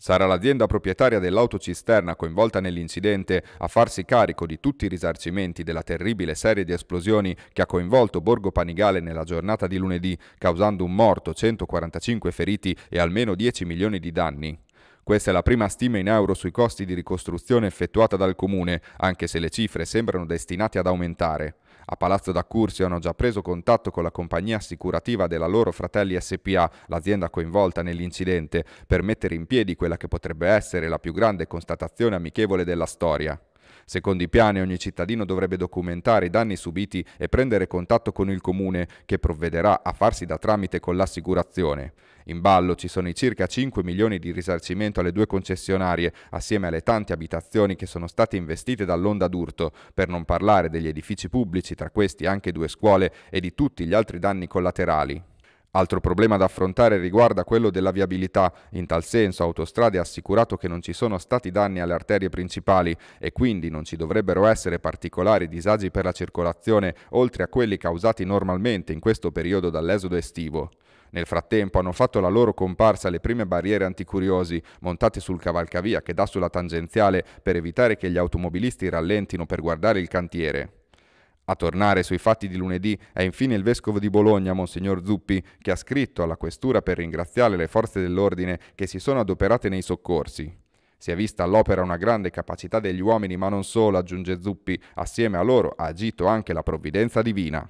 Sarà l'azienda proprietaria dell'autocisterna coinvolta nell'incidente a farsi carico di tutti i risarcimenti della terribile serie di esplosioni che ha coinvolto Borgo Panigale nella giornata di lunedì, causando un morto, 145 feriti e almeno 10 milioni di danni. Questa è la prima stima in euro sui costi di ricostruzione effettuata dal Comune, anche se le cifre sembrano destinate ad aumentare. A Palazzo d'Accursio hanno già preso contatto con la compagnia assicurativa della loro fratelli SPA, l'azienda coinvolta nell'incidente, per mettere in piedi quella che potrebbe essere la più grande constatazione amichevole della storia. Secondo i piani ogni cittadino dovrebbe documentare i danni subiti e prendere contatto con il comune che provvederà a farsi da tramite con l'assicurazione. In ballo ci sono i circa 5 milioni di risarcimento alle due concessionarie, assieme alle tante abitazioni che sono state investite dall'onda d'urto, per non parlare degli edifici pubblici, tra questi anche due scuole, e di tutti gli altri danni collaterali. Altro problema da affrontare riguarda quello della viabilità. In tal senso Autostrade ha assicurato che non ci sono stati danni alle arterie principali e quindi non ci dovrebbero essere particolari disagi per la circolazione oltre a quelli causati normalmente in questo periodo dall'esodo estivo. Nel frattempo hanno fatto la loro comparsa le prime barriere anticuriosi, montate sul cavalcavia che dà sulla tangenziale per evitare che gli automobilisti rallentino per guardare il cantiere. A tornare sui fatti di lunedì è infine il vescovo di Bologna, Monsignor Zuppi, che ha scritto alla questura per ringraziare le forze dell'ordine che si sono adoperate nei soccorsi. Si è vista all'opera una grande capacità degli uomini, ma non solo, aggiunge Zuppi, assieme a loro ha agito anche la provvidenza divina.